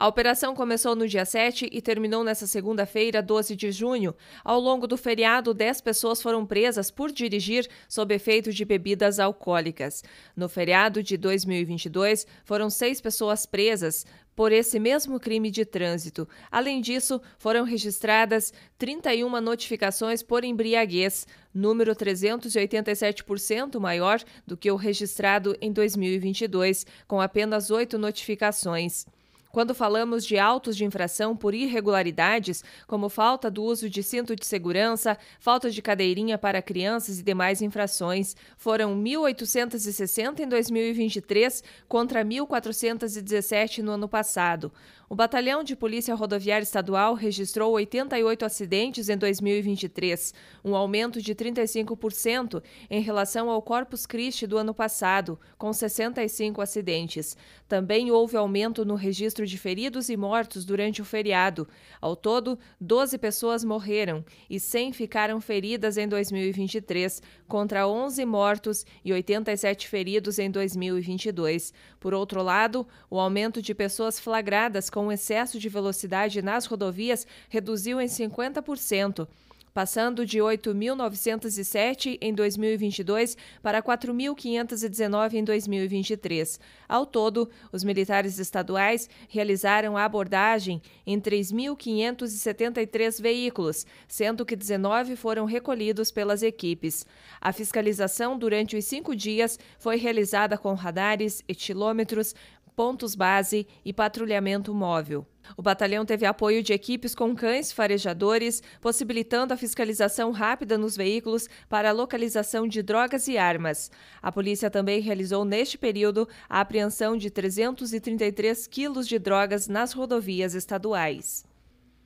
A operação começou no dia 7 e terminou nesta segunda-feira, 12 de junho. Ao longo do feriado, 10 pessoas foram presas por dirigir sob efeito de bebidas alcoólicas. No feriado de 2022, foram seis pessoas presas por esse mesmo crime de trânsito. Além disso, foram registradas 31 notificações por embriaguez, número 387% maior do que o registrado em 2022, com apenas oito notificações. Quando falamos de autos de infração por irregularidades, como falta do uso de cinto de segurança, falta de cadeirinha para crianças e demais infrações, foram 1.860 em 2023 contra 1.417 no ano passado. O Batalhão de Polícia Rodoviária Estadual registrou 88 acidentes em 2023, um aumento de 35% em relação ao Corpus Christi do ano passado, com 65 acidentes. Também houve aumento no registro registro de feridos e mortos durante o feriado. Ao todo, 12 pessoas morreram e 100 ficaram feridas em 2023, contra 11 mortos e 87 feridos em 2022. Por outro lado, o aumento de pessoas flagradas com excesso de velocidade nas rodovias reduziu em 50% passando de 8.907 em 2022 para 4.519 em 2023. Ao todo, os militares estaduais realizaram a abordagem em 3.573 veículos, sendo que 19 foram recolhidos pelas equipes. A fiscalização durante os cinco dias foi realizada com radares, etilômetros, pontos base e patrulhamento móvel. O batalhão teve apoio de equipes com cães farejadores, possibilitando a fiscalização rápida nos veículos para a localização de drogas e armas. A polícia também realizou neste período a apreensão de 333 quilos de drogas nas rodovias estaduais.